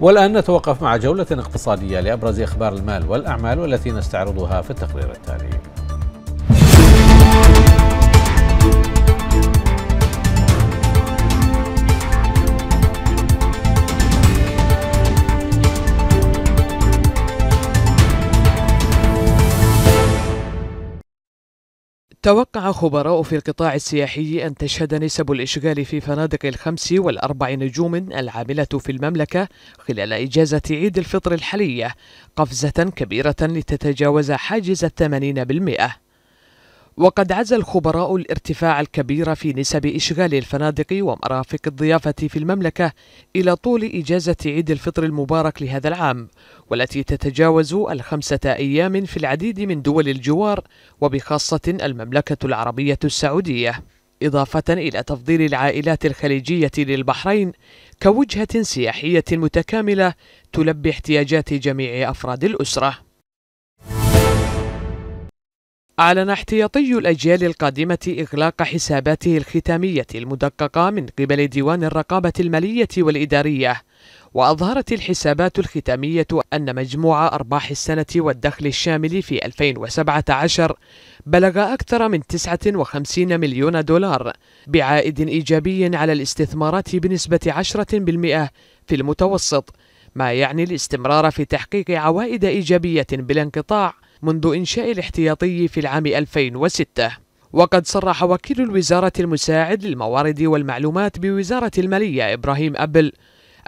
والآن نتوقف مع جولة اقتصادية لأبرز أخبار المال والأعمال والتي نستعرضها في التقرير التالي توقع خبراء في القطاع السياحي أن تشهد نسب الإشغال في فنادق الخمس والأربع نجوم العاملة في المملكة خلال إجازة عيد الفطر الحالية قفزة كبيرة لتتجاوز حاجز الثمانين بالمئة وقد عزى الخبراء الارتفاع الكبير في نسب إشغال الفنادق ومرافق الضيافة في المملكة إلى طول إجازة عيد الفطر المبارك لهذا العام والتي تتجاوز الخمسة أيام في العديد من دول الجوار وبخاصة المملكة العربية السعودية إضافة إلى تفضيل العائلات الخليجية للبحرين كوجهة سياحية متكاملة تلبي احتياجات جميع أفراد الأسرة أعلن احتياطي الأجيال القادمة إغلاق حساباته الختامية المدققة من قبل ديوان الرقابة المالية والإدارية وأظهرت الحسابات الختامية أن مجموع أرباح السنة والدخل الشامل في 2017 بلغ أكثر من 59 مليون دولار بعائد إيجابي على الاستثمارات بنسبة 10% في المتوسط ما يعني الاستمرار في تحقيق عوائد إيجابية بلا انقطاع منذ إنشاء الاحتياطي في العام 2006 وقد صرح وكيل الوزارة المساعد للموارد والمعلومات بوزارة المالية إبراهيم أبل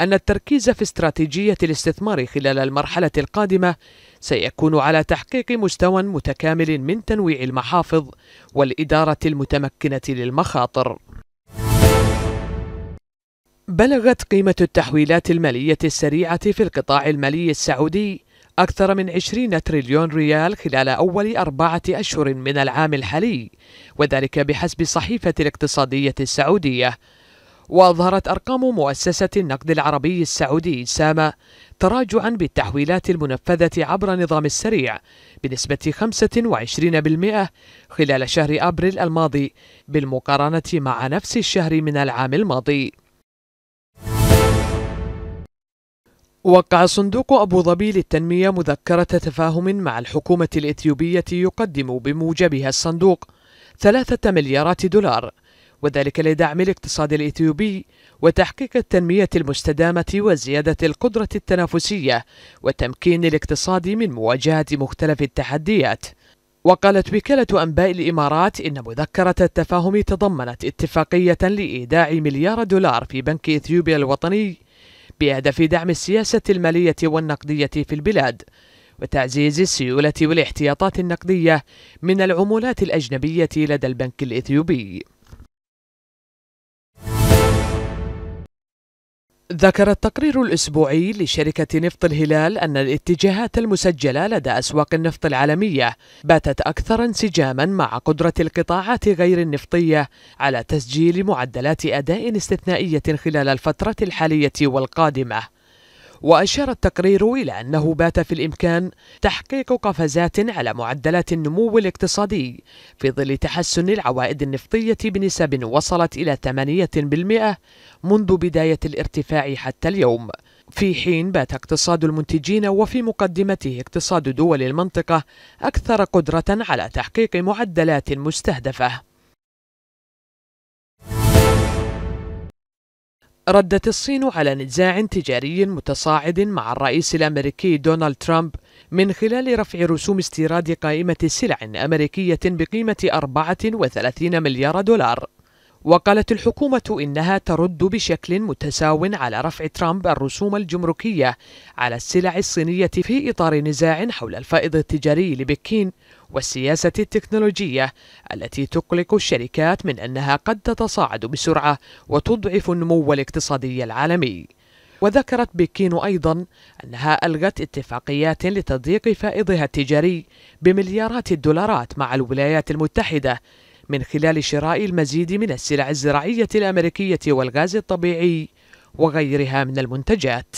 أن التركيز في استراتيجية الاستثمار خلال المرحلة القادمة سيكون على تحقيق مستوى متكامل من تنويع المحافظ والإدارة المتمكنة للمخاطر. بلغت قيمة التحويلات المالية السريعة في القطاع المالي السعودي أكثر من 20 تريليون ريال خلال أول أربعة أشهر من العام الحالي وذلك بحسب صحيفة الاقتصادية السعودية وأظهرت أرقام مؤسسة النقد العربي السعودي سامة تراجعا بالتحويلات المنفذة عبر نظام السريع بنسبة 25% خلال شهر أبريل الماضي بالمقارنة مع نفس الشهر من العام الماضي وقع صندوق أبو ظبي للتنمية مذكرة تفاهم مع الحكومة الإثيوبية يقدم بموجبها الصندوق ثلاثة مليارات دولار وذلك لدعم الاقتصاد الإثيوبي وتحقيق التنمية المستدامة وزيادة القدرة التنافسية وتمكين الاقتصاد من مواجهة مختلف التحديات وقالت وكالة أنباء الإمارات إن مذكرة التفاهم تضمنت اتفاقية لإيداع مليار دولار في بنك إثيوبيا الوطني بهدف دعم السياسة المالية والنقدية في البلاد وتعزيز السيولة والاحتياطات النقدية من العمولات الأجنبية لدى البنك الإثيوبي ذكر التقرير الأسبوعي لشركة نفط الهلال أن الاتجاهات المسجلة لدى أسواق النفط العالمية باتت أكثر انسجاما مع قدرة القطاعات غير النفطية على تسجيل معدلات أداء استثنائية خلال الفترة الحالية والقادمة وأشار التقرير إلى أنه بات في الإمكان تحقيق قفزات على معدلات النمو الاقتصادي في ظل تحسن العوائد النفطية بنسب وصلت إلى 8% منذ بداية الارتفاع حتى اليوم في حين بات اقتصاد المنتجين وفي مقدمته اقتصاد دول المنطقة أكثر قدرة على تحقيق معدلات مستهدفة ردت الصين على نزاع تجاري متصاعد مع الرئيس الامريكي دونالد ترامب من خلال رفع رسوم استيراد قائمه سلع امريكيه بقيمه 34 مليار دولار وقالت الحكومة إنها ترد بشكل متساو على رفع ترامب الرسوم الجمركية على السلع الصينية في إطار نزاع حول الفائض التجاري لبكين والسياسة التكنولوجية التي تقلق الشركات من أنها قد تتصاعد بسرعة وتضعف النمو الاقتصادي العالمي وذكرت بكين أيضا أنها ألغت اتفاقيات لتضييق فائضها التجاري بمليارات الدولارات مع الولايات المتحدة من خلال شراء المزيد من السلع الزراعية الأمريكية والغاز الطبيعي وغيرها من المنتجات